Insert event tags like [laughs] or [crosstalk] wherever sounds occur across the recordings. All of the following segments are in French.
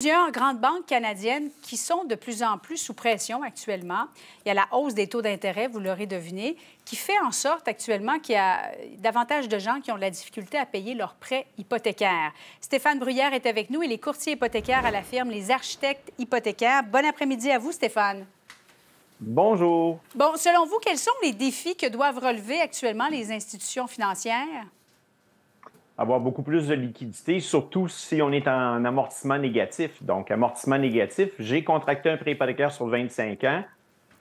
Plusieurs grandes banques canadiennes qui sont de plus en plus sous pression actuellement. Il y a la hausse des taux d'intérêt, vous l'aurez deviné, qui fait en sorte actuellement qu'il y a davantage de gens qui ont de la difficulté à payer leurs prêts hypothécaires. Stéphane Bruyère est avec nous, il est courtiers hypothécaires à la firme Les Architectes Hypothécaires. Bon après-midi à vous, Stéphane. Bonjour. Bon, selon vous, quels sont les défis que doivent relever actuellement les institutions financières? avoir beaucoup plus de liquidité, surtout si on est en amortissement négatif. Donc, amortissement négatif, j'ai contracté un prêt hypothécaire sur 25 ans.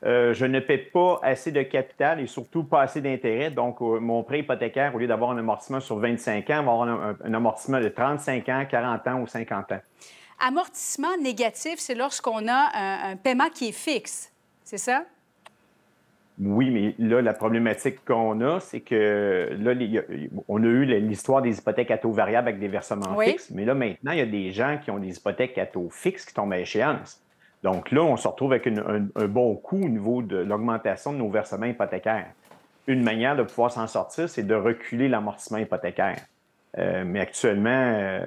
Euh, je ne paie pas assez de capital et surtout pas assez d'intérêt. Donc, euh, mon prêt hypothécaire, au lieu d'avoir un amortissement sur 25 ans, va avoir un, amortissement de 35 ans, 40 ans ou 50 ans. Amortissement négatif, c'est lorsqu'on a un paiement qui est fixe, c'est ça? Oui, mais là, la problématique qu'on a, c'est que là, on a eu l'histoire des hypothèques à taux variable avec des versements fixes, mais là, maintenant, il y a des gens qui ont des hypothèques à taux fixe qui tombent à échéance. Donc là, on se retrouve avec un, bon coût au niveau de l'augmentation de nos versements hypothécaires. Une manière de pouvoir s'en sortir, c'est de reculer l'amortissement hypothécaire. Euh, mais actuellement, euh,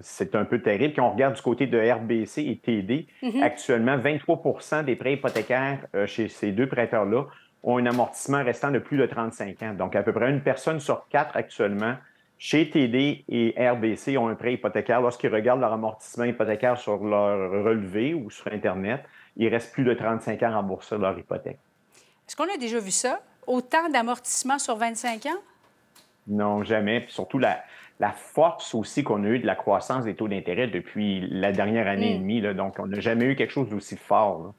c'est un peu terrible. Quand on regarde du côté de RBC et TD, mm-hmm. actuellement, 23 des prêts hypothécaires euh, chez ces deux prêteurs-là ont un amortissement restant de plus de 35 ans. Donc, à peu près une personne sur quatre actuellement chez TD et RBC ont un prêt hypothécaire. Lorsqu'ils regardent leur amortissement hypothécaire sur leur relevé ou sur Internet, il reste plus de 35 ans à rembourser leur hypothèque. Est-ce qu'on a déjà vu ça? Autant d'amortissements sur 25 ans? Non, jamais. Puis surtout, la, force aussi qu'on a eue de la croissance des taux d'intérêt depuis la dernière année et hmm. demie. Donc, on n'a jamais eu quelque chose d'aussi fort.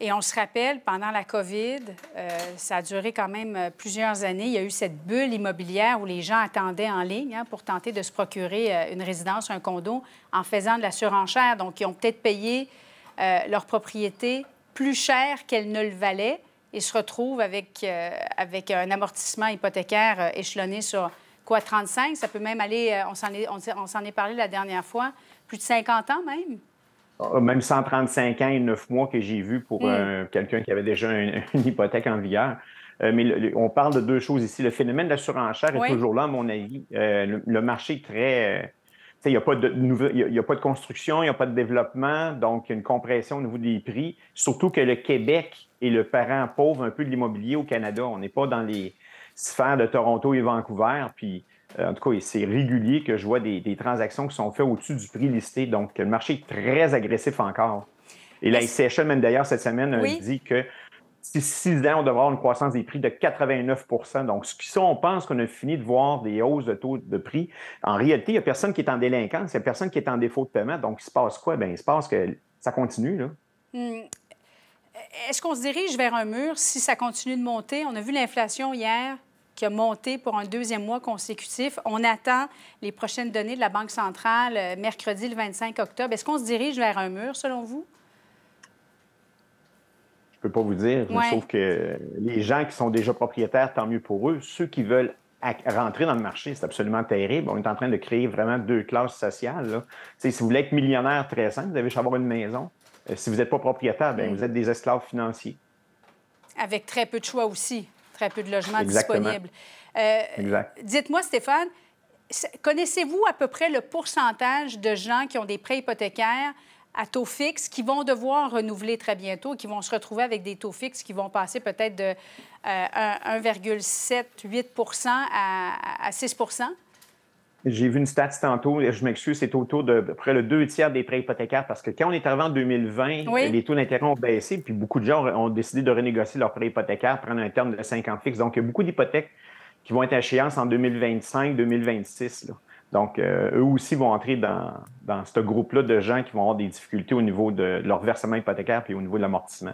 Et on se rappelle, pendant la COVID, euh, ça a duré quand même euh, plusieurs années, il y a eu cette bulle immobilière où les gens attendaient en ligne hein, pour tenter de se procurer euh, une résidence, un condo, en faisant de la surenchère. Donc, ils ont peut-être payé leur propriété plus cher qu'elle ne le valait et se retrouvent avec, avec un amortissement hypothécaire échelonné sur quoi, 35? Ça peut même aller, on s'en on, est parlé la dernière fois, plus de 50 ans même. Euh, même 135 ans et 9 mois que j'ai vu pour mm. euh, quelqu'un qui avait déjà [laughs] une, hypothèque en vigueur. Euh, mais on parle de deux choses ici. Le phénomène de la surenchère est toujours là, à mon avis. le, marché est très. il n'y a, pas de a pas de construction, il n'y a pas de développement, donc il y a une compression au niveau des prix. Surtout que le Québec est le parent pauvre un peu de l'immobilier au Canada. On n'est pas dans les sphères de Toronto et Vancouver. Puis euh, en tout cas, c'est régulier que je vois des, transactions qui sont faites au-dessus du prix listé. Donc, le marché est très agressif encore. Et la ICHL, même d'ailleurs, cette semaine, euh, dit que c'est six ans, on devrait avoir une croissance des prix de 89 Donc, ce on pense qu'on a fini de voir des hausses de taux de prix. En réalité, il n'y a personne qui est en délinquance, il n'y a personne qui est en défaut de paiement. Donc, il se passe quoi? Bien, il se passe que ça continue. Hmm. Est-ce qu'on se dirige vers un mur si ça continue de monter? On a vu l'inflation hier qui a monté pour un deuxième mois consécutif. On attend les prochaines données de la Banque centrale euh, mercredi le 25 octobre. Est-ce qu'on se dirige vers un mur, selon vous? Je peux pas vous dire, sauf que les gens qui sont déjà propriétaires, tant mieux pour eux. Ceux qui veulent rentrer dans le marché, c'est absolument terrible. On est en train de créer vraiment deux classes sociales. Si vous voulez être millionnaire, très simple, vous devez avoir une maison. Euh, si vous n'êtes pas propriétaire, ben, mm. vous êtes des esclaves financiers. Avec très peu de choix aussi très peu de logements disponibles. Euh, dites-moi, Stéphane, connaissez-vous à peu près le pourcentage de gens qui ont des prêts hypothécaires à taux fixe qui vont devoir renouveler très bientôt, qui vont se retrouver avec des taux fixes qui vont passer peut-être de 1,7, euh, 8 à 6 j'ai vu une statistique tantôt, je m'excuse, c'est autour de près de deux tiers des prêts hypothécaires parce que quand on est arrivé en 2020, les taux d'intérêt ont baissé, puis beaucoup de gens ont décidé de renégocier leurs prêts hypothécaires, prendre un terme de 5 ans fixe. Donc, il y a beaucoup d'hypothèques qui vont être à échéance en 2025, 2026. Donc, euh, eux aussi vont entrer dans, dans ce groupe-là de gens qui vont avoir des difficultés au niveau de leur versement hypothécaire puis au niveau de l'amortissement.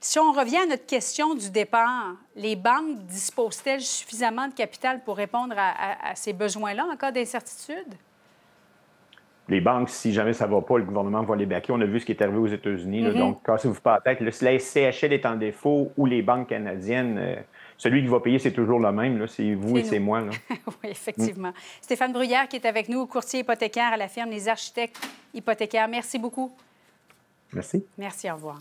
Si on revient à notre question du départ, les banques disposent-elles suffisamment de capital pour répondre à, ces besoins-là en cas d'incertitude? les banques, si jamais ça ne va pas, le gouvernement va les baquer. On a vu ce qui est arrivé aux États-Unis. Mm-hmm. Donc, cassez-vous pas la tête. Le, la SCHL est en défaut ou les banques canadiennes, euh, celui qui va payer, c'est toujours le même. C'est vous et c'est moi. [laughs] oui, effectivement. Mm. Stéphane Bruyère qui est avec nous, courtier hypothécaire à la firme Les Architectes Hypothécaires. Merci beaucoup. Merci. Merci, au revoir.